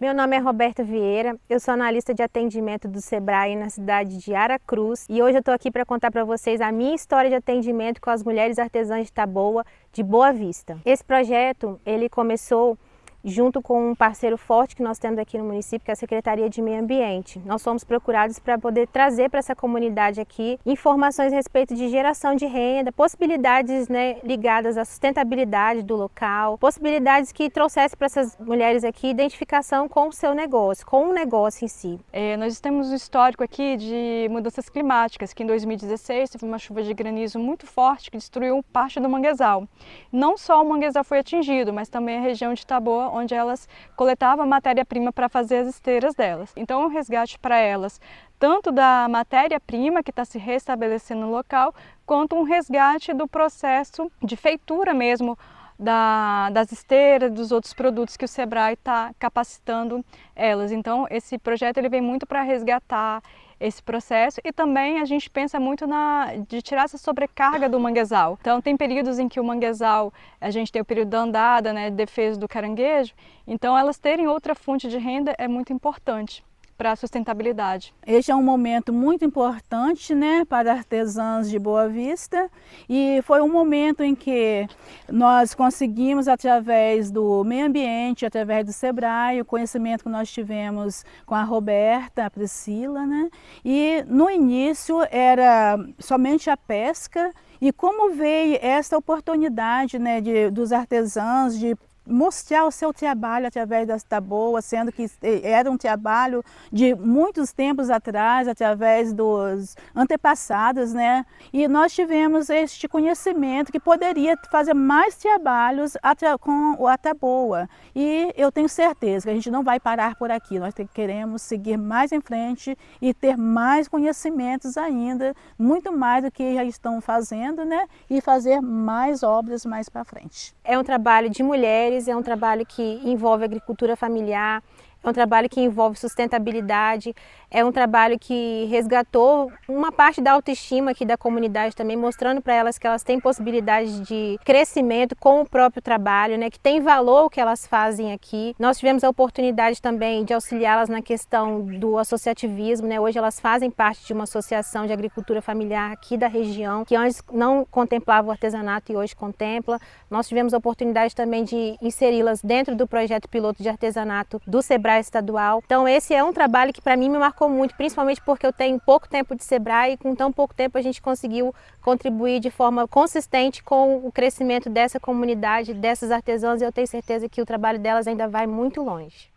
Meu nome é Roberta Vieira, eu sou analista de atendimento do Sebrae na cidade de Aracruz e hoje eu estou aqui para contar para vocês a minha história de atendimento com as mulheres artesãs de Taboa de Boa Vista. Esse projeto ele começou junto com um parceiro forte que nós temos aqui no município, que é a Secretaria de Meio Ambiente. Nós fomos procurados para poder trazer para essa comunidade aqui informações a respeito de geração de renda, possibilidades né, ligadas à sustentabilidade do local, possibilidades que trouxesse para essas mulheres aqui identificação com o seu negócio, com o negócio em si. É, nós temos um histórico aqui de mudanças climáticas, que em 2016 teve uma chuva de granizo muito forte que destruiu parte do manguezal. Não só o manguezal foi atingido, mas também a região de Taboa, onde elas coletavam matéria-prima para fazer as esteiras delas. Então, o resgate para elas, tanto da matéria-prima que está se restabelecendo no local, quanto um resgate do processo de feitura mesmo da, das esteiras, dos outros produtos que o Sebrae está capacitando elas. Então, esse projeto ele vem muito para resgatar esse processo e também a gente pensa muito na de tirar essa sobrecarga do manguezal. Então tem períodos em que o manguezal, a gente tem o período da andada, né, defesa do caranguejo, então elas terem outra fonte de renda é muito importante para a sustentabilidade. Este é um momento muito importante né, para artesãs de Boa Vista e foi um momento em que nós conseguimos, através do meio ambiente, através do SEBRAE, o conhecimento que nós tivemos com a Roberta, a Priscila, né, e no início era somente a pesca e como veio essa oportunidade né, de, dos artesãos de mostrar o seu trabalho através das taboas, sendo que era um trabalho de muitos tempos atrás, através dos antepassados, né? E nós tivemos este conhecimento que poderia fazer mais trabalhos com a taboa. E eu tenho certeza que a gente não vai parar por aqui, nós queremos seguir mais em frente e ter mais conhecimentos ainda, muito mais do que já estão fazendo, né? E fazer mais obras mais para frente. É um trabalho de mulheres mulheres, é um trabalho que envolve agricultura familiar, é um trabalho que envolve sustentabilidade, é um trabalho que resgatou uma parte da autoestima aqui da comunidade também, mostrando para elas que elas têm possibilidade de crescimento com o próprio trabalho, né, que tem valor o que elas fazem aqui. Nós tivemos a oportunidade também de auxiliá-las na questão do associativismo, né? Hoje elas fazem parte de uma associação de agricultura familiar aqui da região, que antes não contemplava o artesanato e hoje contempla. Nós tivemos a oportunidade também de inseri-las dentro do projeto piloto de artesanato do Sebrae Sebrae estadual. Então esse é um trabalho que para mim me marcou muito, principalmente porque eu tenho pouco tempo de Sebrae e com tão pouco tempo a gente conseguiu contribuir de forma consistente com o crescimento dessa comunidade, dessas artesãs e eu tenho certeza que o trabalho delas ainda vai muito longe.